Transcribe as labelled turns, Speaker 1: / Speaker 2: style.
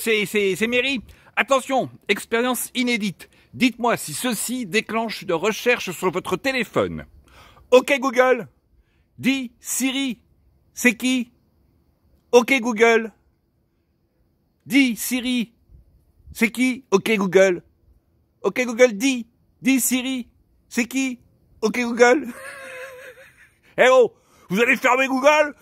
Speaker 1: c'est, c'est, Attention, expérience inédite. Dites-moi si ceci déclenche une recherche sur votre téléphone. Ok Google, dis Siri, c'est qui Ok Google, dis Siri, c'est qui Ok Google, ok Google, dis, dis Siri, c'est qui Ok Google. Eh oh, vous allez fermer Google